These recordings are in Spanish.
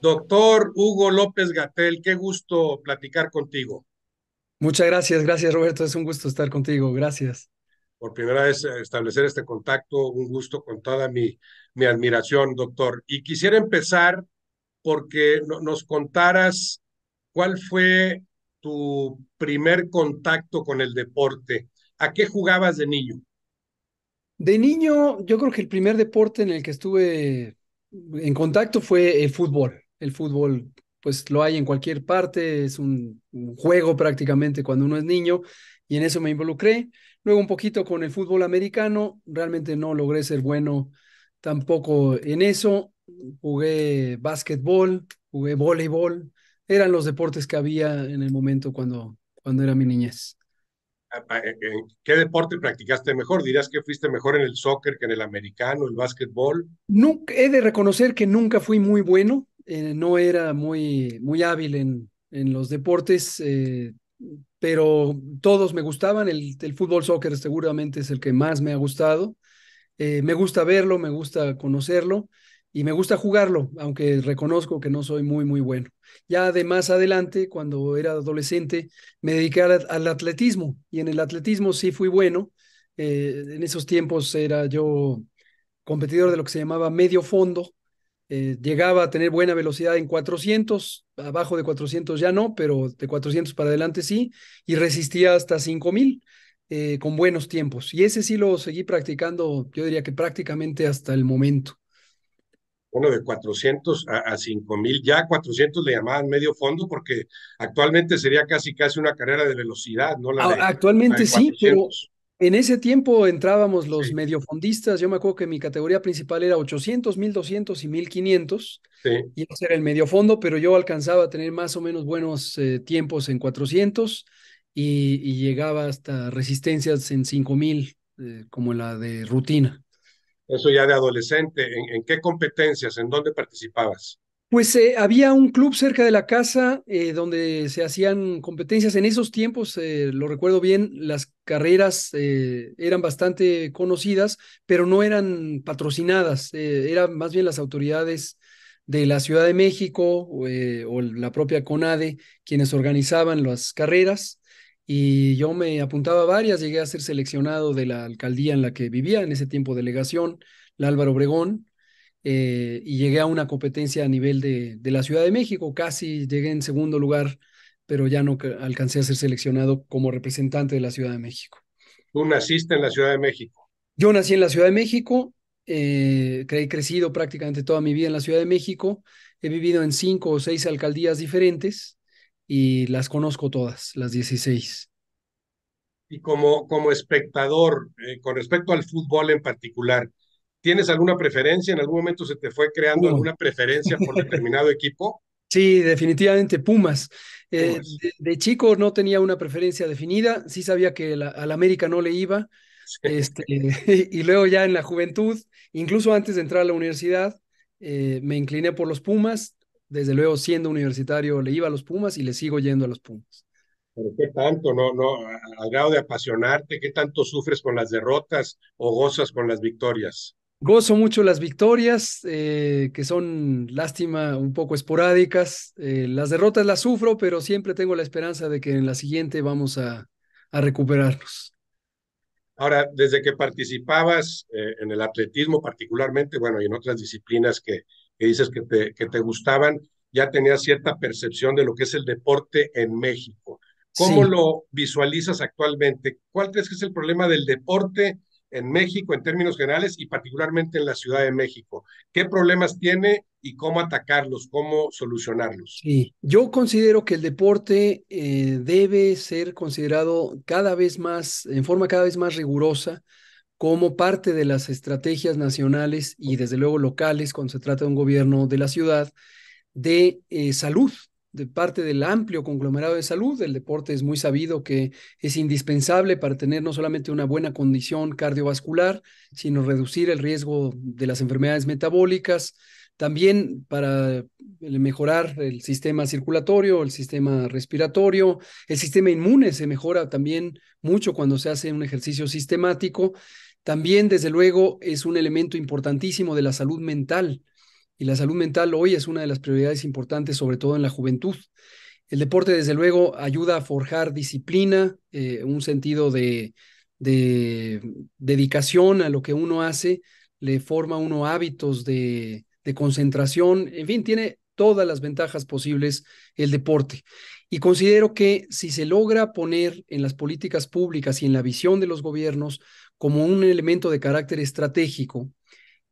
Doctor Hugo López Gatel, qué gusto platicar contigo. Muchas gracias, gracias Roberto, es un gusto estar contigo, gracias. Por primera vez eh, establecer este contacto, un gusto con toda mi, mi admiración, doctor. Y quisiera empezar porque nos contaras cuál fue tu primer contacto con el deporte. ¿A qué jugabas de niño? De niño, yo creo que el primer deporte en el que estuve en contacto fue el fútbol el fútbol pues lo hay en cualquier parte, es un, juego prácticamente cuando uno es niño y en eso me involucré. Luego un poquito con el fútbol americano, realmente no logré ser bueno tampoco en eso. Jugué básquetbol, jugué voleibol, eran los deportes que había en el momento cuando, cuando era mi niñez. Ah, ah, eh, eh, ¿Qué deporte practicaste mejor? ¿Dirías que fuiste mejor en el soccer que en el americano, el básquetbol? Nunca he de reconocer que nunca fui muy bueno eh, no era muy, muy hábil en, en los deportes, eh, pero todos me gustaban. El, el, fútbol soccer seguramente es el que más me ha gustado. Eh, me gusta verlo, me gusta conocerlo y me gusta jugarlo, aunque reconozco que no soy muy, muy bueno. Ya de más adelante, cuando era adolescente, me dediqué al, atletismo y en el atletismo sí fui bueno. en esos tiempos era yo competidor de lo que se llamaba medio fondo, eh, llegaba a tener buena velocidad en 400, abajo de 400 ya no, pero de 400 para adelante sí, y resistía hasta 5000 eh, con buenos tiempos. Y ese sí lo seguí practicando, yo diría que prácticamente hasta el momento. Bueno, de 400 a, 5000, ya 400 le llamaban medio fondo porque actualmente sería casi casi una carrera de velocidad, ¿no? La actualmente sí, pero en ese tiempo entrábamos los mediofondistas. Yo me acuerdo que mi categoría principal era 800, 1200 y 1500. Sí. Y ese era el mediofondo, pero yo alcanzaba a tener más o menos buenos eh, tiempos en 400 y, llegaba hasta resistencias en 5000, eh, como la de rutina. Eso ya de adolescente. ¿En, qué competencias? ¿En dónde participabas? Pues eh, había un club cerca de la casa eh, donde se hacían competencias. En esos tiempos, eh, lo recuerdo bien, las carreras eran bastante conocidas, pero no eran patrocinadas. eran más bien las autoridades de la Ciudad de México o la propia CONADE quienes organizaban las carreras. Y yo me apuntaba a varias, llegué a ser seleccionado de la alcaldía en la que vivía, en ese tiempo delegación, la Álvaro Obregón eh, y llegué a una competencia a nivel de, de, la Ciudad de México, casi llegué en segundo lugar, pero ya no alcancé a ser seleccionado como representante de la Ciudad de México. ¿Tú naciste en la Ciudad de México? Yo nací en la Ciudad de México, eh, he crecido prácticamente toda mi vida en la Ciudad de México, he vivido en cinco o seis alcaldías diferentes y las conozco todas, las 16. Y como, como espectador, eh, con respecto al fútbol en particular, ¿Tienes alguna preferencia? ¿En algún momento se te fue creando alguna preferencia por determinado equipo? Sí, definitivamente Pumas. Eh, de, chico no tenía una preferencia definida, sí sabía que la, al América no le iba, este, y luego ya en la juventud, incluso antes de entrar a la universidad, eh, me incliné por los Pumas, desde luego siendo universitario le iba a los Pumas y le sigo yendo a los Pumas. Pero qué tanto, no, no, al grado de apasionarte, qué tanto sufres con las derrotas o gozas con las victorias. Gozo mucho las victorias, eh, que son lástima un poco esporádicas. Eh, las derrotas las sufro, pero siempre tengo la esperanza de que en la siguiente vamos a, a recuperarnos. Ahora, desde que participabas eh, en el atletismo particularmente, bueno, y en otras disciplinas que, dices que te, que te gustaban, ya tenías cierta percepción de lo que es el deporte en México. ¿Cómo lo visualizas actualmente? ¿Cuál crees que es el problema del deporte en México en términos generales y particularmente en la Ciudad de México. ¿Qué problemas tiene y cómo atacarlos, cómo solucionarlos? yo considero que el deporte eh, debe ser considerado cada vez más, en forma cada vez más rigurosa, como parte de las estrategias nacionales y desde luego locales, cuando se trata de un gobierno de la ciudad, de eh, salud de parte del amplio conglomerado de salud. El deporte es muy sabido que es indispensable para tener no solamente una buena condición cardiovascular, sino reducir el riesgo de las enfermedades metabólicas, también para eh, mejorar el sistema circulatorio, el sistema respiratorio, el sistema inmune se mejora también mucho cuando se hace un ejercicio sistemático. También, desde luego, es un elemento importantísimo de la salud mental y la salud mental hoy es una de las prioridades importantes, sobre todo en la juventud. El deporte, desde luego, ayuda a forjar disciplina, eh, un sentido de, dedicación a lo que uno hace, le forma a uno hábitos de, concentración, en fin, tiene todas las ventajas posibles el deporte. Y considero que si se logra poner en las políticas públicas y en la visión de los gobiernos como un elemento de carácter estratégico,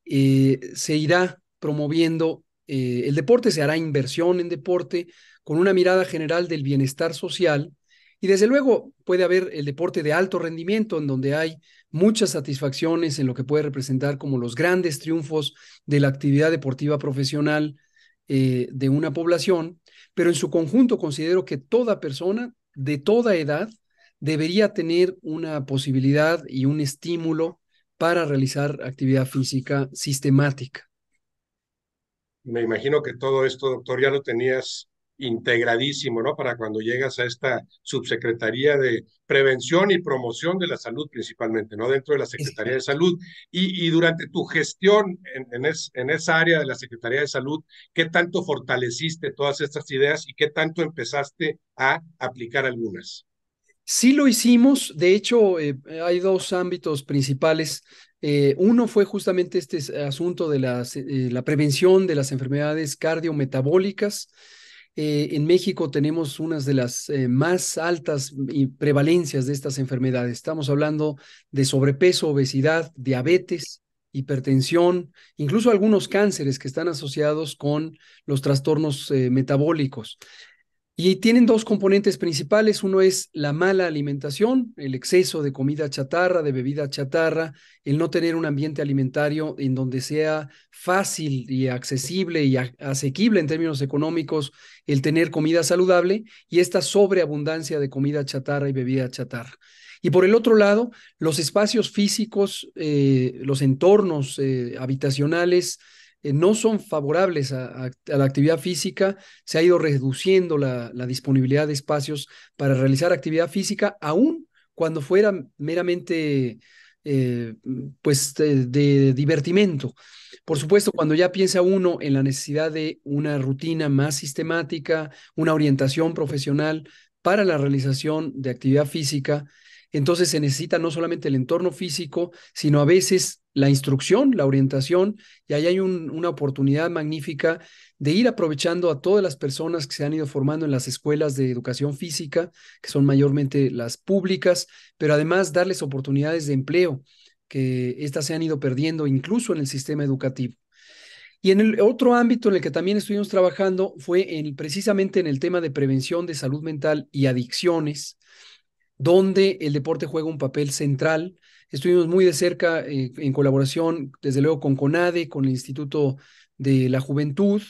eh, se irá promoviendo eh, el deporte, se hará inversión en deporte con una mirada general del bienestar social y desde luego puede haber el deporte de alto rendimiento en donde hay muchas satisfacciones en lo que puede representar como los grandes triunfos de la actividad deportiva profesional eh, de una población, pero en su conjunto considero que toda persona de toda edad debería tener una posibilidad y un estímulo para realizar actividad física sistemática me imagino que todo esto, doctor, ya lo tenías integradísimo, ¿no? Para cuando llegas a esta subsecretaría de prevención y promoción de la salud principalmente, ¿no? Dentro de la Secretaría de Salud. Y, durante tu gestión en, en esa área de la Secretaría de Salud, ¿qué tanto fortaleciste todas estas ideas y qué tanto empezaste a aplicar algunas? Sí lo hicimos, de hecho eh, hay dos ámbitos principales. Eh, uno fue justamente este asunto de eh, la prevención de las enfermedades cardiometabólicas. en México tenemos unas de las más altas prevalencias de estas enfermedades. Estamos hablando de sobrepeso, obesidad, diabetes, hipertensión, incluso algunos cánceres que están asociados con los trastornos metabólicos. Y tienen dos componentes principales. Uno es la mala alimentación, el exceso de comida chatarra, de bebida chatarra, el no tener un ambiente alimentario en donde sea fácil y accesible y asequible en términos económicos el tener comida saludable y esta sobreabundancia de comida chatarra y bebida chatarra. Y por el otro lado, los espacios físicos, eh, los entornos eh, habitacionales, eh, no son favorables a, la actividad física, se ha ido reduciendo la, disponibilidad de espacios para realizar actividad física, aún cuando fuera meramente eh, pues de, divertimento. Por supuesto, cuando ya piensa uno en la necesidad de una rutina más sistemática, una orientación profesional para la realización de actividad física, entonces se necesita no solamente el entorno físico, sino a veces la instrucción, la orientación, y ahí hay una oportunidad magnífica de ir aprovechando a todas las personas que se han ido formando en las escuelas de educación física, que son mayormente las públicas, pero además darles oportunidades de empleo, que éstas se han ido perdiendo incluso en el sistema educativo. Y en el otro ámbito en el que también estuvimos trabajando fue precisamente en el tema de prevención de salud mental y adicciones, donde el deporte juega un papel central. Estuvimos muy de cerca eh, en colaboración, desde luego, con CONADE, con el Instituto de la Juventud,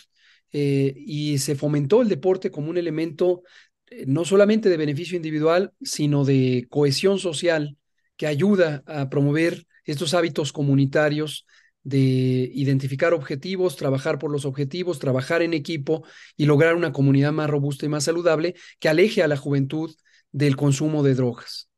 eh, y se fomentó el deporte como un elemento eh, no solamente de beneficio individual, sino de cohesión social que ayuda a promover estos hábitos comunitarios de identificar objetivos, trabajar por los objetivos, trabajar en equipo y lograr una comunidad más robusta y más saludable que aleje a la juventud del consumo de drogas.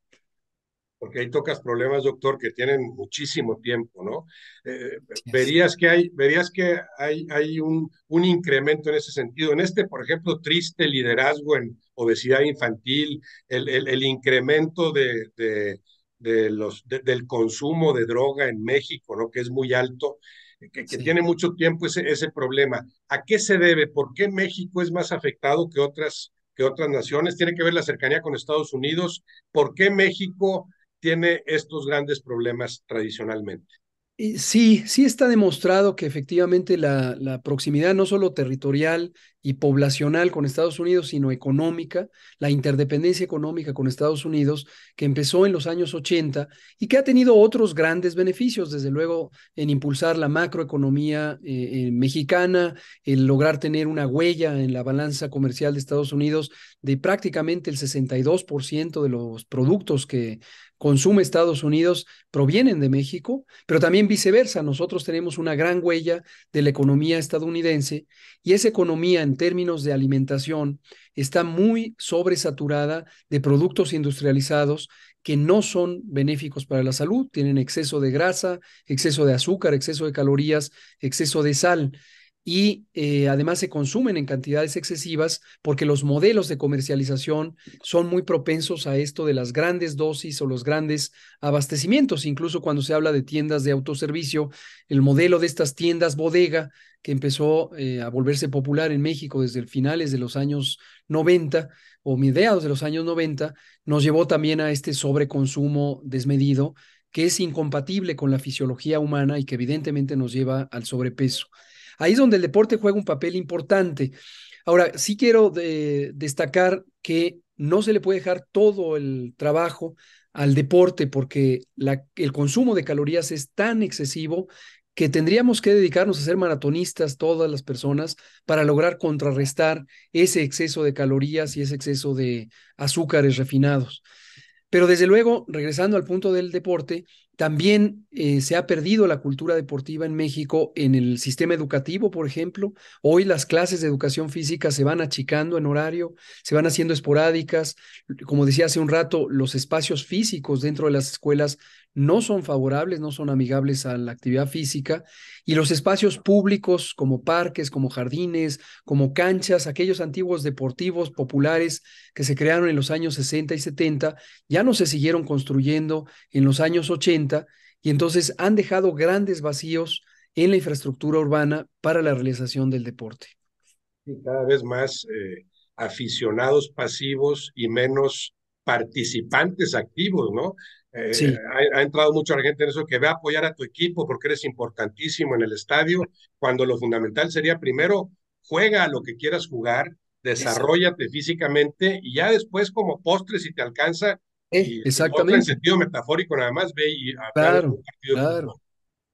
Porque hay tocas problemas, doctor, que tienen muchísimo tiempo, ¿no? Eh, verías que hay, verías que hay, hay un, un incremento en ese sentido. En este, por ejemplo, triste liderazgo en obesidad infantil, el, el, incremento de, de, los, del consumo de droga en México, ¿no? Que es muy alto que, tiene mucho tiempo ese, ese problema. ¿A qué se debe? ¿Por qué México es más afectado que otras que otras naciones, tiene que ver la cercanía con Estados Unidos, por qué México tiene estos grandes problemas tradicionalmente. Sí, sí está demostrado que efectivamente la, la, proximidad no solo territorial y poblacional con Estados Unidos, sino económica, la interdependencia económica con Estados Unidos, que empezó en los años 80 y que ha tenido otros grandes beneficios, desde luego en impulsar la macroeconomía eh, eh, mexicana, el lograr tener una huella en la balanza comercial de Estados Unidos de prácticamente el 62% de los productos que consume Estados Unidos provienen de México, pero también viceversa. Nosotros tenemos una gran huella de la economía estadounidense y esa economía en términos de alimentación está muy sobresaturada de productos industrializados que no son benéficos para la salud, tienen exceso de grasa, exceso de azúcar, exceso de calorías, exceso de sal y eh, además se consumen en cantidades excesivas porque los modelos de comercialización son muy propensos a esto de las grandes dosis o los grandes abastecimientos. Incluso cuando se habla de tiendas de autoservicio, el modelo de estas tiendas bodega que empezó eh, a volverse popular en México desde el finales de los años 90 o mediados de los años 90, nos llevó también a este sobreconsumo desmedido que es incompatible con la fisiología humana y que evidentemente nos lleva al sobrepeso. Ahí es donde el deporte juega un papel importante. Ahora, sí quiero destacar que no se le puede dejar todo el trabajo al deporte porque el consumo de calorías es tan excesivo que tendríamos que dedicarnos a ser maratonistas todas las personas para lograr contrarrestar ese exceso de calorías y ese exceso de azúcares refinados. Pero desde luego, regresando al punto del deporte, también eh, se ha perdido la cultura deportiva en México en el sistema educativo, por ejemplo. Hoy las clases de educación física se van achicando en horario, se van haciendo esporádicas. Como decía hace un rato, los espacios físicos dentro de las escuelas no son favorables, no son amigables a la actividad física. Y los espacios públicos como parques, como jardines, como canchas, aquellos antiguos deportivos populares que se crearon en los años 60 y 70, ya no se siguieron construyendo en los años 80 y entonces han dejado grandes vacíos en la infraestructura urbana para la realización del deporte. Y cada vez más eh, aficionados pasivos y menos participantes activos, ¿no? Eh, sí. ha, entrado mucha gente en eso que ve a apoyar a tu equipo porque eres importantísimo en el estadio, cuando lo fundamental sería primero juega a lo que quieras jugar, desarrollate físicamente y ya después como postre si te alcanza, eh, exactamente. En sentido metafórico, nada más ve y claro,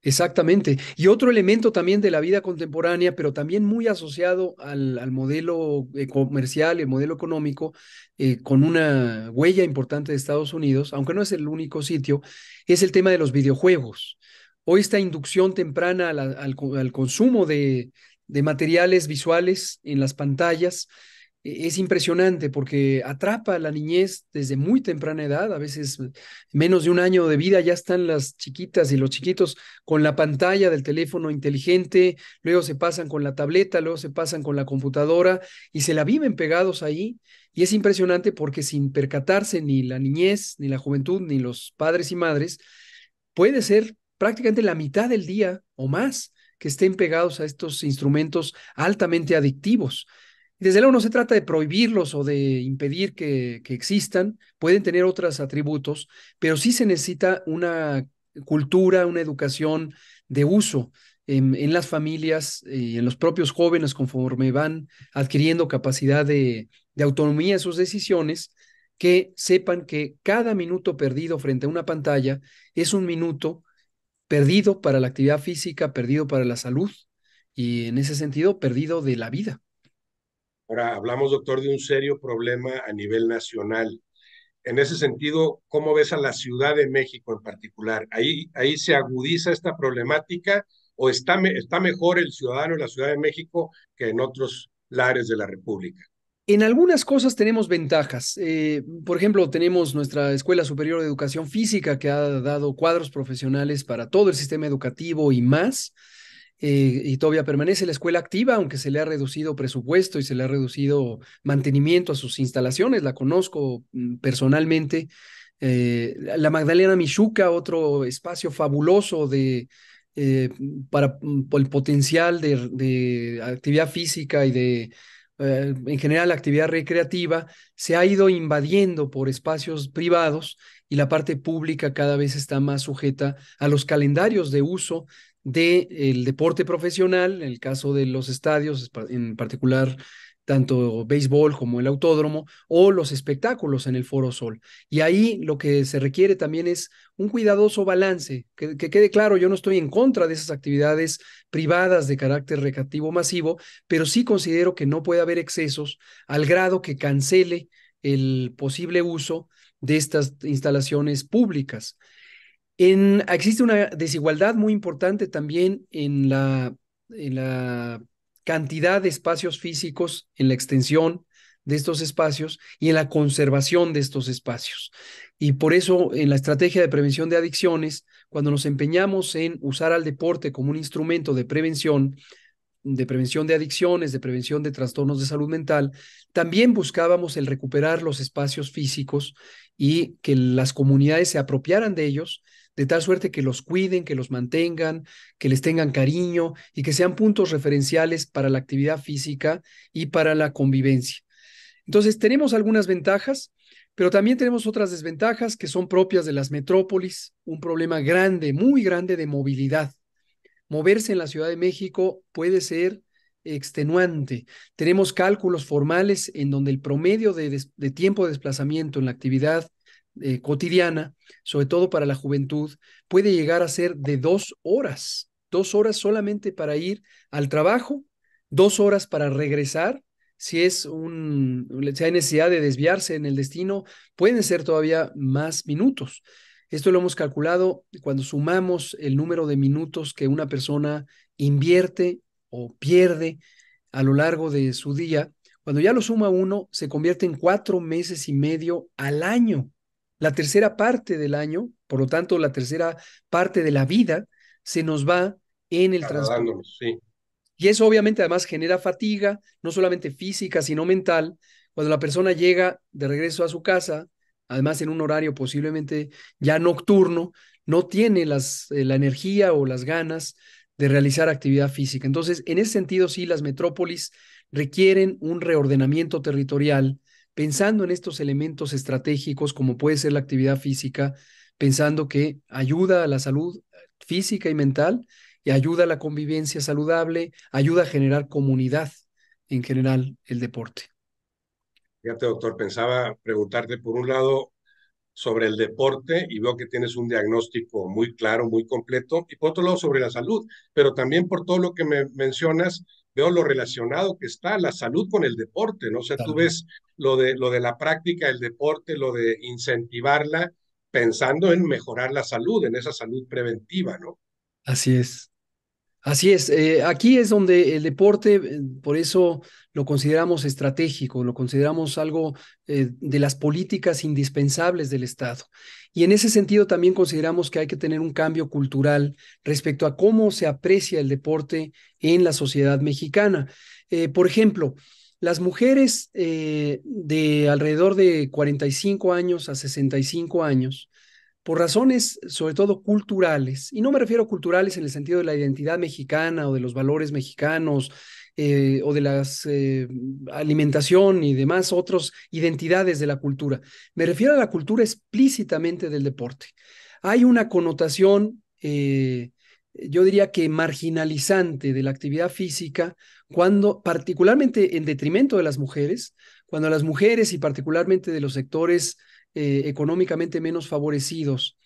Exactamente. Y otro elemento también de la vida contemporánea, pero también muy asociado al, modelo eh, comercial, el modelo económico, eh, con una huella importante de Estados Unidos, aunque no es el único sitio, es el tema de los videojuegos. Hoy esta inducción temprana al, consumo de, de materiales visuales en las pantallas, e-, es impresionante porque atrapa a la niñez desde muy temprana edad, a veces menos de un año de vida ya están las chiquitas y los chiquitos con la pantalla del teléfono inteligente, luego se pasan con la tableta, luego se pasan con la computadora y se la viven pegados ahí. Y es impresionante porque sin percatarse ni la niñez, ni la juventud, ni los padres y madres, puede ser prácticamente la mitad del día o más que estén pegados a estos instrumentos altamente adictivos. Desde luego no se trata de prohibirlos o de impedir que, existan, pueden tener otros atributos, pero sí se necesita una cultura, una educación de uso en, las familias y en los propios jóvenes conforme van adquiriendo capacidad de, autonomía en sus decisiones, que sepan que cada minuto perdido frente a una pantalla es un minuto perdido para la actividad física, perdido para la salud y en ese sentido perdido de la vida. Ahora, hablamos, doctor, de un serio problema a nivel nacional. En ese sentido, ¿cómo ves a la Ciudad de México en particular? ¿Ahí, ahí se agudiza esta problemática o está, está mejor el ciudadano en la Ciudad de México que en otros lares de la República? En algunas cosas tenemos ventajas. Eh, por ejemplo, tenemos nuestra Escuela Superior de Educación Física que ha dado cuadros profesionales para todo el sistema educativo y más. Eh, y todavía permanece la escuela activa, aunque se le ha reducido presupuesto y se le ha reducido mantenimiento a sus instalaciones, la conozco mm, personalmente. Eh, la Magdalena Michuca, otro espacio fabuloso de, eh, para, mm, el potencial de, actividad física y de, en general, actividad recreativa, se ha ido invadiendo por espacios privados y la parte pública cada vez está más sujeta a los calendarios de uso del deporte profesional, en el caso de los estadios, en particular tanto béisbol como el autódromo, o los espectáculos en el Foro Sol. Y ahí lo que se requiere también es un cuidadoso balance, que, que, quede claro, yo no estoy en contra de esas actividades privadas de carácter recreativo masivo, pero sí considero que no puede haber excesos al grado que cancele el posible uso de estas instalaciones públicas existe una desigualdad muy importante también en la, en la cantidad de espacios físicos, en la extensión de estos espacios y en la conservación de estos espacios. Y por eso en la estrategia de prevención de adicciones, cuando nos empeñamos en usar al deporte como un instrumento de prevención, de prevención de adicciones, de prevención de trastornos de salud mental, también buscábamos el recuperar los espacios físicos y que las comunidades se apropiaran de ellos de tal suerte que los cuiden, que los mantengan, que les tengan cariño y que sean puntos referenciales para la actividad física y para la convivencia. Entonces, tenemos algunas ventajas, pero también tenemos otras desventajas que son propias de las metrópolis, un problema grande, muy grande de movilidad. Moverse en la Ciudad de México puede ser extenuante. Tenemos cálculos formales en donde el promedio de, tiempo de desplazamiento en la actividad eh, cotidiana, sobre todo para la juventud, puede llegar a ser de dos horas, dos horas solamente para ir al trabajo, dos horas para regresar. Si es un, si hay necesidad de desviarse en el destino, pueden ser todavía más minutos. Esto lo hemos calculado cuando sumamos el número de minutos que una persona invierte o pierde a lo largo de su día. Cuando ya lo suma uno, se convierte en cuatro meses y medio al año la tercera parte del año, por lo tanto, la tercera parte de la vida se nos va en el transporte. Y eso obviamente además genera fatiga, no solamente física, sino mental. Cuando la persona llega de regreso a su casa, además en un horario posiblemente ya nocturno, no tiene las, eh, la energía o las ganas de realizar actividad física. Entonces, en ese sentido, sí, las metrópolis requieren un reordenamiento territorial pensando en estos elementos estratégicos como puede ser la actividad física, pensando que ayuda a la salud física y mental y ayuda a la convivencia saludable, ayuda a generar comunidad en general el deporte. Fíjate, doctor, pensaba preguntarte por un lado sobre el deporte y veo que tienes un diagnóstico muy claro, muy completo, y por otro lado sobre la salud, pero también por todo lo que me mencionas veo lo relacionado que está la salud con el deporte, ¿no? O sea, tú ves lo de, lo de la práctica del deporte, lo de incentivarla, pensando en mejorar la salud, en esa salud preventiva, ¿no? Así es. Así es, eh, aquí es donde el deporte, eh, por eso lo consideramos estratégico, lo consideramos algo eh, de las políticas indispensables del Estado. Y en ese sentido también consideramos que hay que tener un cambio cultural respecto a cómo se aprecia el deporte en la sociedad mexicana. por ejemplo, las mujeres de alrededor de 45 años a 65 años por razones sobre todo culturales, y no me refiero a culturales en el sentido de la identidad mexicana o de los valores mexicanos eh, o de la eh, alimentación y demás otras identidades de la cultura, me refiero a la cultura explícitamente del deporte. Hay una connotación, eh, yo diría que marginalizante de la actividad física, cuando particularmente en detrimento de las mujeres, cuando las mujeres y particularmente de los sectores eh, económicamente menos favorecidos,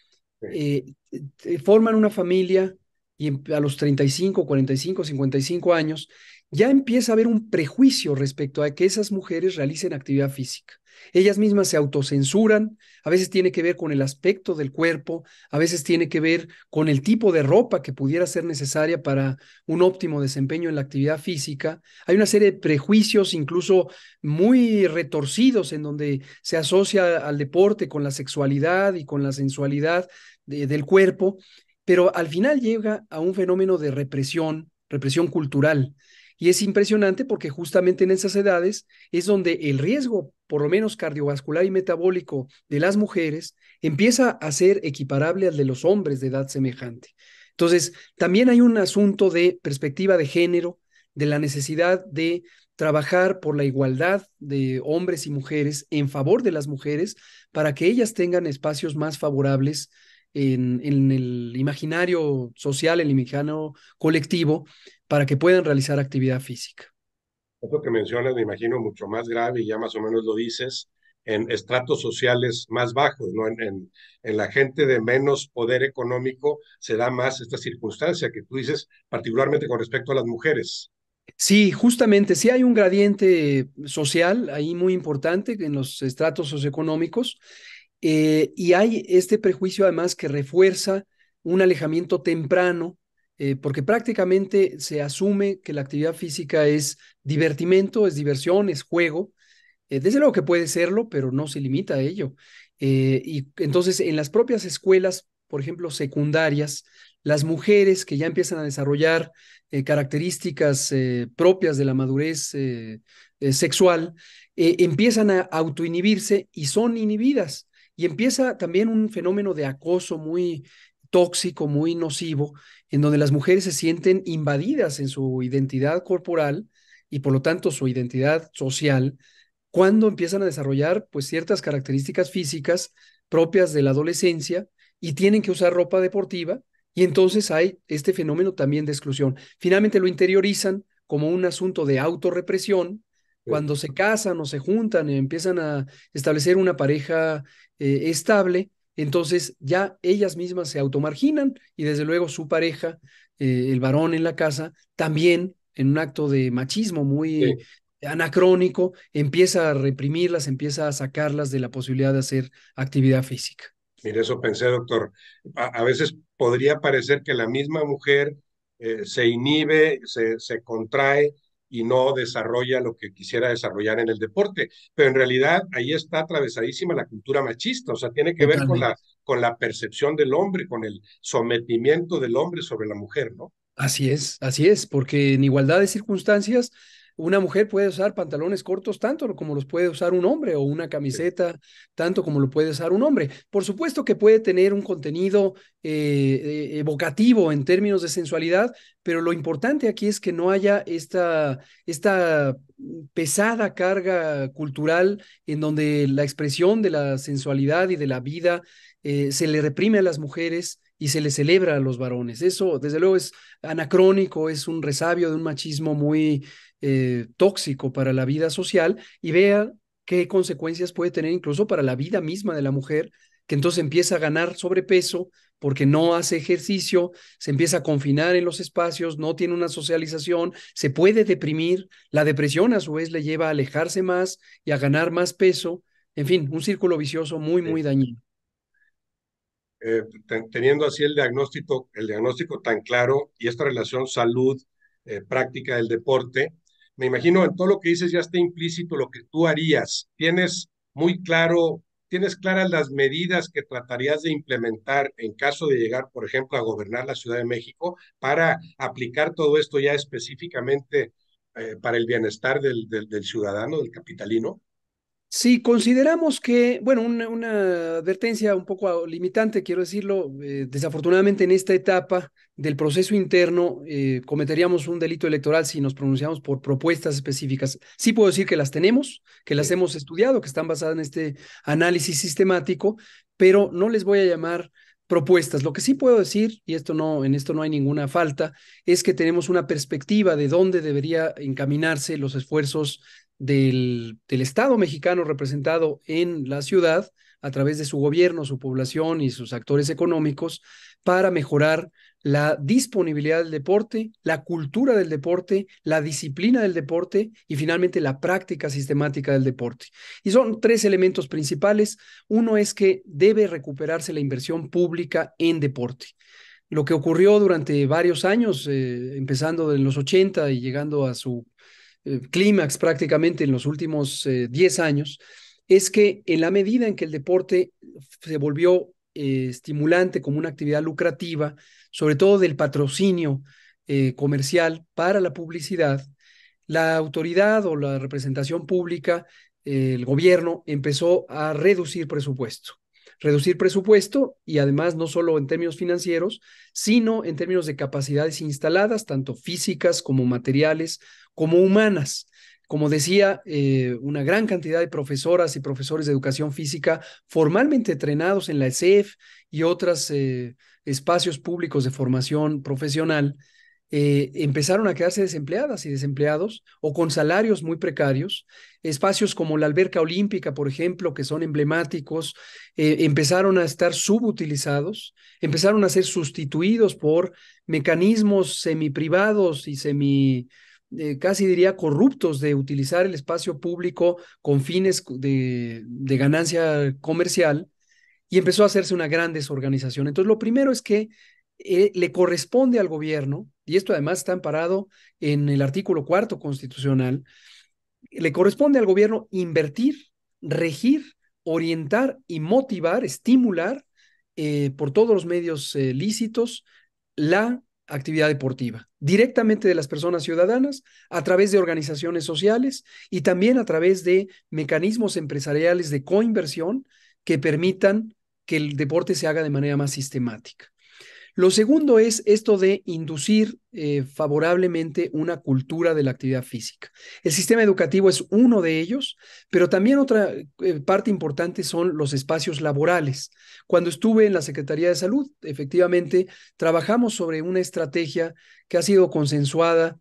eh, eh, forman una familia y em, a los 35, 45, 55 años ya empieza a haber un prejuicio respecto a que esas mujeres realicen actividad física. Ellas mismas se autocensuran, a veces tiene que ver con el aspecto del cuerpo, a veces tiene que ver con el tipo de ropa que pudiera ser necesaria para un óptimo desempeño en la actividad física. Hay una serie de prejuicios incluso muy retorcidos en donde se asocia al deporte con la sexualidad y con la sensualidad del cuerpo, pero al final llega a un fenómeno de represión, represión cultural, y es impresionante porque justamente en esas edades es donde el riesgo, por lo menos cardiovascular y metabólico, de las mujeres empieza a ser equiparable al de los hombres de edad semejante. Entonces, también hay un asunto de perspectiva de género, de la necesidad de trabajar por la igualdad de hombres y mujeres en favor de las mujeres para que ellas tengan espacios más favorables en, en el imaginario social, el imaginario colectivo, para que puedan realizar actividad física. Eso que mencionas, me imagino, mucho más grave, y ya más o menos lo dices, en estratos sociales más bajos, ¿no? En, en, en, la gente de menos poder económico se da más esta circunstancia que tú dices, particularmente con respecto a las mujeres. Sí, justamente, sí hay un gradiente social ahí muy importante en los estratos socioeconómicos eh, y hay este prejuicio además que refuerza un alejamiento temprano, eh, porque prácticamente se asume que la actividad física es divertimento, es diversión, es juego. Eh, desde luego que puede serlo, pero no se limita a ello. y entonces en las propias escuelas, por ejemplo, secundarias, las mujeres que ya empiezan a desarrollar características propias de la madurez sexual, empiezan a autoinhibirse y son inhibidas y empieza también un fenómeno de acoso muy tóxico, muy nocivo, en donde las mujeres se sienten invadidas en su identidad corporal y por lo tanto su identidad social, cuando empiezan a desarrollar pues ciertas características físicas propias de la adolescencia y tienen que usar ropa deportiva y entonces hay este fenómeno también de exclusión. Finalmente lo interiorizan como un asunto de autorrepresión cuando se casan o se juntan y empiezan a establecer una pareja eh, estable, entonces ya ellas mismas se automarginan y desde luego su pareja, eh, el varón en la casa, también en un acto de machismo muy anacrónico, empieza a reprimirlas, empieza a sacarlas de la posibilidad de hacer actividad física. Mira, eso pensé, doctor. A, veces podría parecer que la misma mujer eh, se inhibe, se, se contrae y no desarrolla lo que quisiera desarrollar en el deporte. Pero en realidad ahí está atravesadísima la cultura machista, o sea, tiene que ver con la, con la percepción del hombre, con el sometimiento del hombre sobre la mujer, ¿no? Así es, así es, porque en igualdad de circunstancias una mujer puede usar pantalones cortos tanto como los puede usar un hombre o una camiseta tanto como lo puede usar un hombre. Por supuesto que puede tener un contenido eh, eh, evocativo en términos de sensualidad, pero lo importante aquí es que no haya esta, esta pesada carga cultural en donde la expresión de la sensualidad y de la vida eh, se le reprime a las mujeres y se le celebra a los varones. Eso, desde luego, es anacrónico, es un resabio de un machismo muy eh, tóxico para la vida social y vea qué consecuencias puede tener incluso para la vida misma de la mujer, que entonces empieza a ganar sobrepeso porque no hace ejercicio, se empieza a confinar en los espacios, no tiene una socialización, se puede deprimir, la depresión a su vez le lleva a alejarse más y a ganar más peso, en fin, un círculo vicioso muy, muy dañino. Eh, teniendo así el diagnóstico, el diagnóstico tan claro y esta relación salud, eh, práctica del deporte, me imagino en todo lo que dices ya está implícito lo que tú harías. Tienes muy claro, tienes claras las medidas que tratarías de implementar en caso de llegar, por ejemplo, a gobernar la Ciudad de México para aplicar todo esto ya específicamente eh, para el bienestar del ciudadano, del capitalino. Si consideramos que, bueno, una, advertencia un poco limitante, quiero decirlo, eh, desafortunadamente en esta etapa del proceso interno eh, cometeríamos un delito electoral si nos pronunciamos por propuestas específicas. Sí puedo decir que las tenemos, que las hemos estudiado, que están basadas en este análisis sistemático, pero no les voy a llamar propuestas. Lo que sí puedo decir, y esto no, en esto no hay ninguna falta, es que tenemos una perspectiva de dónde debería encaminarse los esfuerzos del, Estado mexicano representado en la ciudad a través de su gobierno, su población y sus actores económicos para mejorar la disponibilidad del deporte, la cultura del deporte, la disciplina del deporte y finalmente la práctica sistemática del deporte. Y son tres elementos principales. Uno es que debe recuperarse la inversión pública en deporte lo que ocurrió durante varios años, eh, empezando en los 80 y llegando a su eh, clímax prácticamente en los últimos 10 eh, años, es que en la medida en que el deporte se volvió eh, estimulante como una actividad lucrativa, sobre todo del patrocinio comercial para la publicidad, la autoridad o la representación pública, el gobierno, empezó a reducir presupuesto reducir presupuesto y además no solo en términos financieros, sino en términos de capacidades instaladas, tanto físicas como materiales, como humanas. Como decía, eh, una gran cantidad de profesoras y profesores de educación física formalmente entrenados en la e SEF y otros eh, espacios públicos de formación profesional eh, empezaron a quedarse desempleadas y desempleados o con salarios muy precarios. Espacios como la alberca olímpica, por ejemplo, que son emblemáticos, eh, empezaron a estar subutilizados, empezaron a ser sustituidos por mecanismos semiprivados y semi... Eh, casi diría corruptos de utilizar el espacio público con fines de ganancia comercial y empezó a hacerse una gran desorganización. Entonces, lo primero es que eh, le corresponde al gobierno, y esto además está amparado en el artículo cuarto constitucional, le corresponde al gobierno invertir, regir, orientar y motivar, estimular eh, por todos los medios eh, lícitos la actividad deportiva, directamente de las personas ciudadanas, a través de organizaciones sociales y también a través de mecanismos empresariales de coinversión que permitan que el deporte se haga de manera más sistemática. Lo segundo es esto de inducir eh, favorablemente una cultura de la actividad física. El sistema educativo es uno de ellos, pero también otra eh, parte importante son los espacios laborales. Cuando estuve en la Secretaría de Salud, efectivamente, trabajamos sobre una estrategia que ha sido consensuada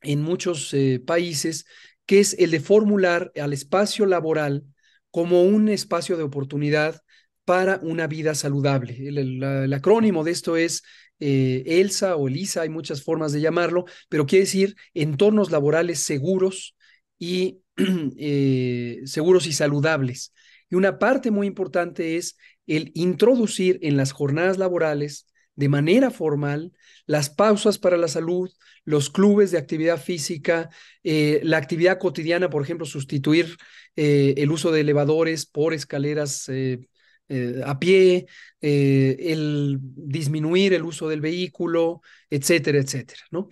en muchos eh, países, que es el de formular al espacio laboral como un espacio de oportunidad para una vida saludable. El, acrónimo de esto es eh, ELSA o ELISA, hay muchas formas de llamarlo, pero quiere decir entornos laborales seguros y eh, seguros y saludables. Y una parte muy importante es el introducir en las jornadas laborales de manera formal las pausas para la salud, los clubes de actividad física, eh, la actividad cotidiana, por ejemplo, sustituir el uso de elevadores por escaleras eh, a pie, eh, el disminuir el uso del vehículo, etcétera, etcétera, ¿no?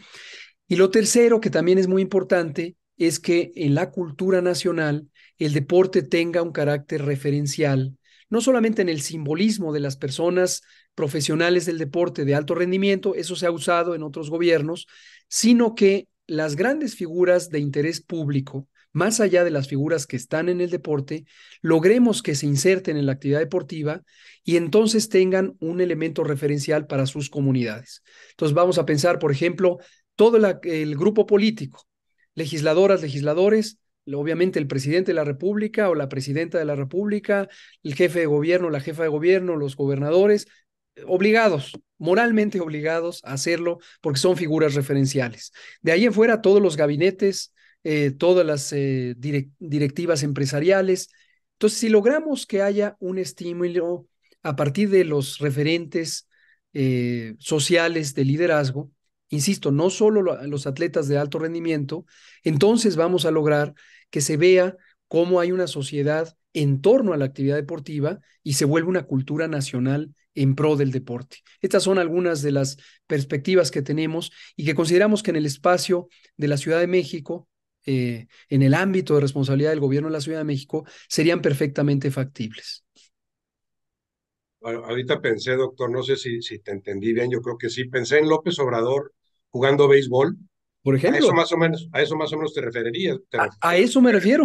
Y lo tercero, que también es muy importante, es que en la cultura nacional el deporte tenga un carácter referencial, no solamente en el simbolismo de las personas profesionales del deporte de alto rendimiento, eso se ha usado en otros gobiernos, sino que las grandes figuras de interés público, más allá de las figuras que están en el deporte, logremos que se inserten en la actividad deportiva y entonces tengan un elemento referencial para sus comunidades. Entonces vamos a pensar, por ejemplo, todo el grupo político, legisladoras, legisladores, obviamente el presidente de la República o la presidenta de la República, el jefe de gobierno, la jefa de gobierno, los gobernadores, eh, obligados, moralmente obligados a hacerlo porque son figuras referenciales. De ahí en fuera, todos los gabinetes, eh, todas las eh, directivas empresariales. Entonces, si logramos que haya un estímulo a partir de los referentes eh, sociales de liderazgo, insisto, no solo los atletas de alto rendimiento, entonces vamos a lograr que se vea cómo hay una sociedad en torno a la actividad deportiva y se vuelve una cultura nacional en pro del deporte. Estas son algunas de las perspectivas que tenemos y que consideramos que en el espacio de la Ciudad de México eh, en el ámbito de responsabilidad del gobierno de la Ciudad de México serían perfectamente factibles. ahorita pensé, doctor, no sé si, si te entendí bien, yo creo que sí, pensé en López Obrador jugando béisbol. Por ejemplo. A eso más o menos, a eso más o menos te referirías. a, eso me refiero.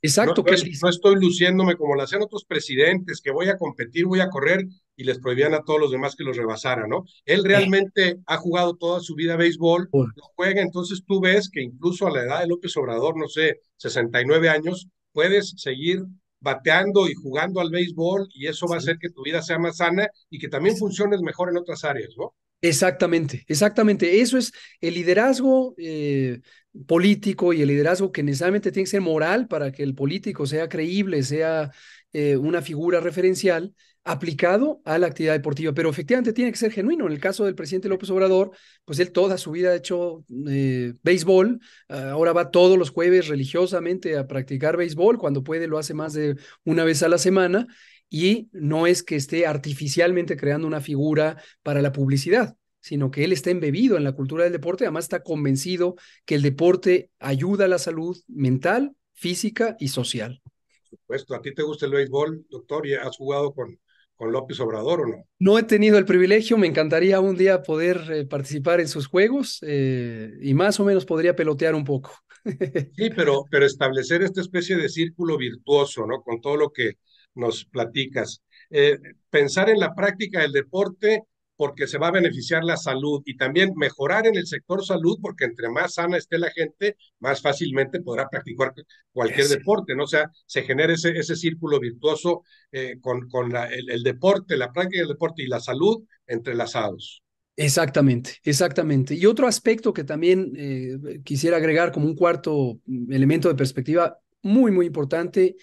Exacto. No, que estoy luciéndome como lo hacían otros presidentes, que voy a competir, voy a correr y les prohibían a todos los demás que los rebasaran, ¿no? Él realmente ha jugado toda su vida béisbol, lo juega, entonces tú ves que incluso a la edad de López Obrador, no sé, 69 años, puedes seguir bateando y jugando al béisbol y eso va a hacer que tu vida sea más sana y que también funciones mejor en otras áreas, ¿no? Exactamente, exactamente. Eso es el liderazgo eh, político y el liderazgo que necesariamente tiene que ser moral para que el político sea creíble, sea eh, una figura referencial aplicado a la actividad deportiva, pero efectivamente tiene que ser genuino. En el caso del presidente López Obrador, pues él toda su vida ha hecho eh, béisbol, ah, ahora va todos los jueves religiosamente a practicar béisbol, cuando puede lo hace más de una vez a la semana, y no es que esté artificialmente creando una figura para la publicidad sino que él está embebido en la cultura del deporte, además está convencido que el deporte ayuda a la salud mental, física y social Por supuesto. ¿A ti te gusta el béisbol, doctor? ¿Y has jugado con, con López Obrador o no? No he tenido el privilegio, me encantaría un día poder eh, participar en sus juegos eh, y más o menos podría pelotear un poco. sí, pero, pero establecer esta especie de círculo virtuoso, ¿no? Con todo lo que nos platicas. Eh, pensar en la práctica del deporte porque se va a beneficiar la salud y también mejorar en el sector salud, porque entre más sana esté la gente, más fácilmente podrá practicar cualquier deporte, ¿no? O sea, se genera ese, ese círculo virtuoso eh, con, con el, deporte, la práctica del deporte y la salud entrelazados. Exactamente, exactamente. Y otro aspecto que también eh, quisiera agregar como un cuarto mm, elemento de perspectiva muy, muy importante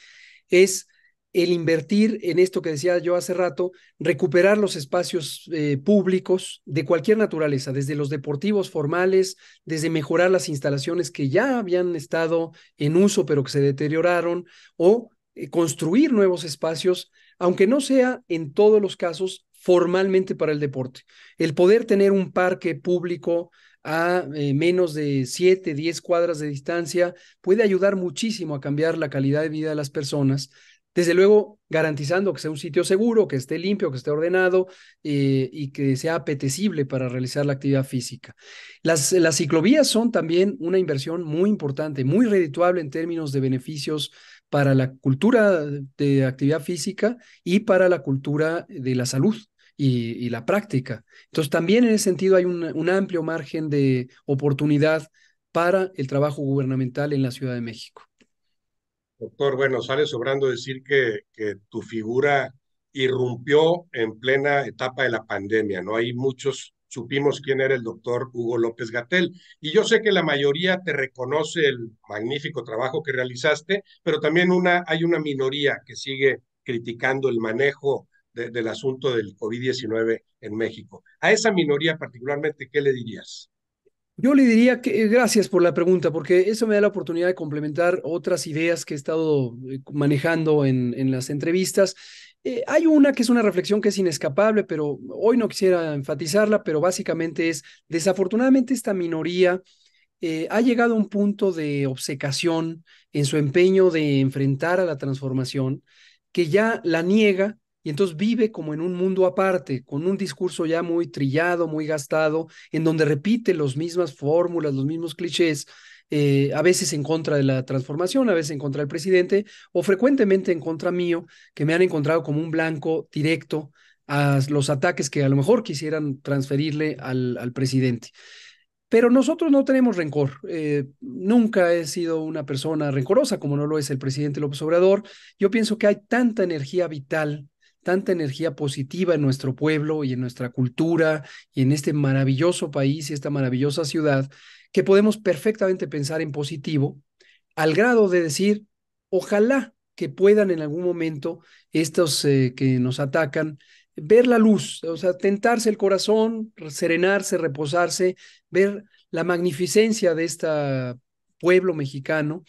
es el invertir en esto que decía yo hace rato, recuperar los espacios eh, públicos de cualquier naturaleza, desde los deportivos formales, desde mejorar las instalaciones que ya habían estado en uso pero que se deterioraron, o eh, construir nuevos espacios, aunque no sea en todos los casos formalmente para el deporte. El poder tener un parque público a eh, menos de 7, 10 cuadras de distancia puede ayudar muchísimo a cambiar la calidad de vida de las personas desde luego, garantizando que sea un sitio seguro, que esté limpio, que esté ordenado eh, y que sea apetecible para realizar la actividad física. Las, ciclovías son también una inversión muy importante, muy redituable en términos de beneficios para la cultura de actividad física y para la cultura de la salud. Y, la práctica. Entonces, también en ese sentido hay un, amplio margen de oportunidad para el trabajo gubernamental en la Ciudad de México. Doctor, bueno, sale sobrando decir que, tu figura irrumpió en plena etapa de la pandemia, ¿no? Hay muchos, supimos quién era el doctor Hugo López Gatel. Y yo sé que la mayoría te reconoce el magnífico trabajo que realizaste, pero también una, hay una minoría que sigue criticando el manejo del asunto del COVID-19 en México. A esa minoría particularmente, ¿qué le dirías? Yo le diría que eh, gracias por la pregunta, porque eso me da la oportunidad de complementar otras ideas que he estado eh, manejando en, en las entrevistas. Eh, hay una que es una reflexión que es inescapable, pero hoy no quisiera enfatizarla, pero básicamente es, desafortunadamente esta minoría ha llegado a un punto de obsecación en su empeño de enfrentar a la transformación que ya la niega y entonces vive como en un mundo aparte, con un discurso ya muy trillado, muy gastado, en donde repite las mismas fórmulas, los mismos clichés, eh, a veces en contra de la transformación, a veces en contra del presidente, o frecuentemente en contra mío, que me han encontrado como un blanco directo a los ataques que a lo mejor quisieran transferirle al, al presidente. Pero nosotros no tenemos rencor. Eh, nunca he sido una persona rencorosa como no lo es el presidente López Obrador. Yo pienso que hay tanta energía vital tanta energía positiva en nuestro pueblo y en nuestra cultura y en este maravilloso país y esta maravillosa ciudad que podemos perfectamente pensar en positivo al grado de decir, ojalá que puedan en algún momento estos eh, que nos atacan ver la luz, o sea, tentarse el corazón, serenarse, reposarse, ver la magnificencia de este pueblo mexicano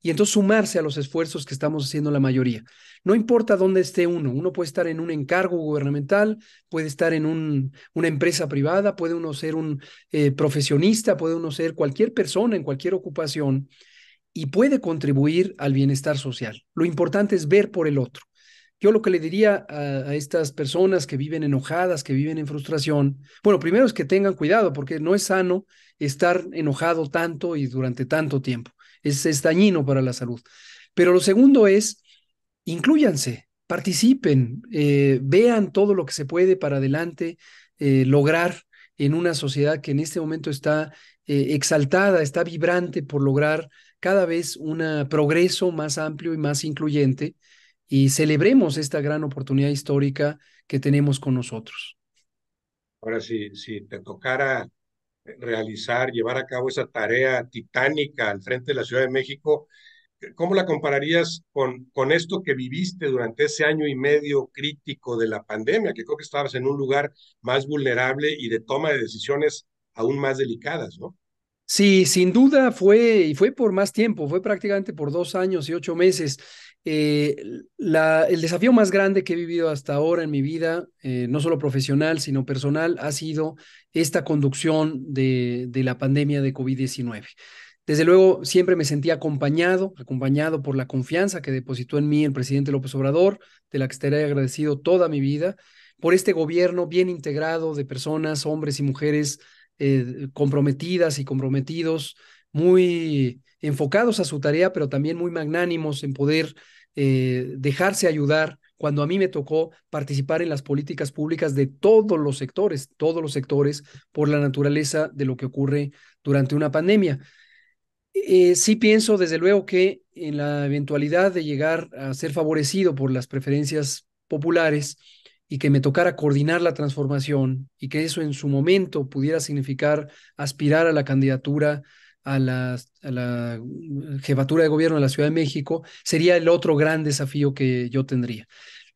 y entonces sumarse a los esfuerzos que estamos haciendo la mayoría. No importa dónde esté uno, uno puede estar en un encargo gubernamental, puede estar en un, una empresa privada, puede uno ser un eh, profesionista, puede uno ser cualquier persona en cualquier ocupación y puede contribuir al bienestar social. Lo importante es ver por el otro. Yo lo que le diría a, estas personas que viven enojadas, que viven en frustración, bueno, primero es que tengan cuidado porque no es sano estar enojado tanto y durante tanto tiempo. Es, es dañino para la salud. Pero lo segundo es incluyanse, participen, eh, vean todo lo que se puede para adelante eh, lograr en una sociedad que en este momento está eh, exaltada, está vibrante por lograr cada vez un progreso más amplio y más incluyente y celebremos esta gran oportunidad histórica que tenemos con nosotros. Ahora, si te tocara realizar, llevar a cabo esa tarea titánica al frente de la Ciudad de México, ¿cómo la compararías con, con esto que viviste durante ese año y medio crítico de la pandemia? Que creo que estabas en un lugar más vulnerable y de toma de decisiones aún más delicadas, ¿no? Sí, sin duda fue, y fue por más tiempo, fue prácticamente por dos años y ocho meses. Eh, la, el desafío más grande que he vivido hasta ahora en mi vida, eh, no solo profesional, sino personal, ha sido esta conducción de, de la pandemia de COVID-19. Desde luego, siempre me sentí acompañado, acompañado por la confianza que depositó en mí el presidente López Obrador, de la que estaré agradecido toda mi vida, por este gobierno bien integrado de personas, hombres y mujeres eh, comprometidas y comprometidos, muy enfocados a su tarea, pero también muy magnánimos en poder eh, dejarse ayudar cuando a mí me tocó participar en las políticas públicas de todos los sectores, todos los sectores, por la naturaleza de lo que ocurre durante una pandemia. Eh, sí pienso, desde luego, que en la eventualidad de llegar a ser favorecido por las preferencias populares y que me tocara coordinar la transformación y que eso en su momento pudiera significar aspirar a la candidatura a la, a la mm, jefatura de gobierno de la Ciudad de México, sería el otro gran desafío que yo tendría.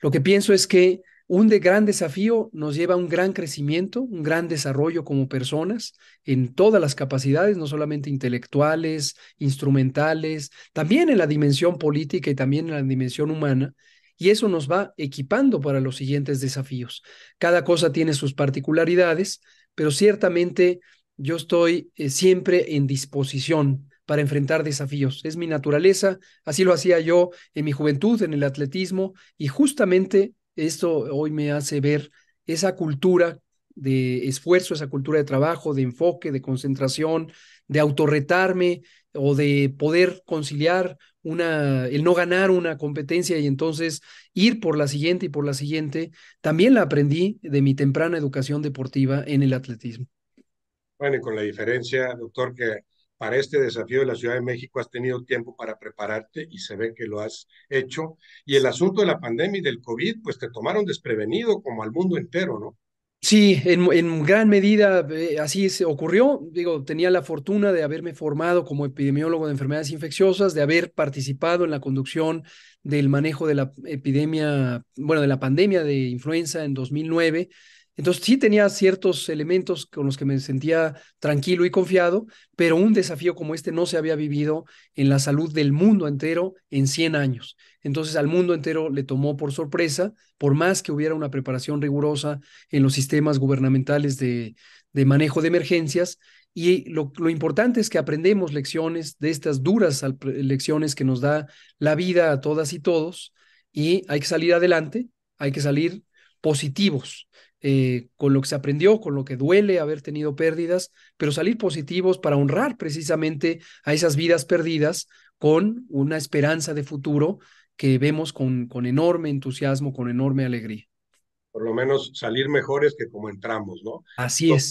Lo que pienso es que un gran desafío nos lleva a un gran crecimiento, un gran desarrollo como personas en todas las capacidades, no solamente intelectuales, instrumentales, también en la dimensión política y también en la dimensión humana. Y eso nos va equipando para los siguientes desafíos. Cada cosa tiene sus particularidades, pero ciertamente yo estoy eh, siempre en disposición para enfrentar desafíos. Es mi naturaleza, así lo hacía yo en mi juventud, en el atletismo, y justamente esto hoy me hace ver esa cultura de esfuerzo, esa cultura de trabajo, de enfoque, de concentración, de autorretarme o de poder conciliar una, el no ganar una competencia y entonces ir por la siguiente y por la siguiente, también la aprendí de mi temprana educación deportiva en el atletismo. Bueno, y con la diferencia, doctor, que para este desafío de la Ciudad de México has tenido tiempo para prepararte y se ve que lo has hecho. Y el asunto de la pandemia y del COVID, pues te tomaron desprevenido como al mundo entero, ¿no? Sí, en, gran medida eh, así se ocurrió. Digo, tenía la fortuna de haberme formado como epidemiólogo de enfermedades infecciosas, de haber participado en la conducción del manejo de la epidemia, bueno, de la pandemia de influenza en 2009 entonces sí tenía ciertos elementos con los que me sentía tranquilo y confiado, pero un desafío como este no se había vivido en la salud del mundo entero en 100 años. Entonces al mundo entero le tomó por sorpresa, por más que hubiera una preparación rigurosa en los sistemas gubernamentales de, manejo de emergencias. Y lo, lo, importante es que aprendemos lecciones de estas duras lecciones que nos da la vida a todas y todos, y hay que salir adelante, hay que salir positivos. Eh, con lo que se aprendió, con lo que duele haber tenido pérdidas, pero salir positivos para honrar precisamente a esas vidas perdidas con una esperanza de futuro que vemos con, con enorme entusiasmo, con enorme alegría. Por lo menos salir mejores que como entramos, ¿no? Así es.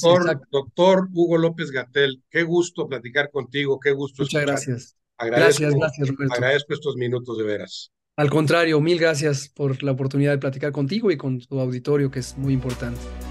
Doctor Hugo López Gatel, qué gusto platicar contigo, qué gusto. Muchas gracias. gracias, gracias, Agradezco estos minutos de veras. Al contrario, mil gracias por la oportunidad de platicar contigo y con tu auditorio, que es muy importante.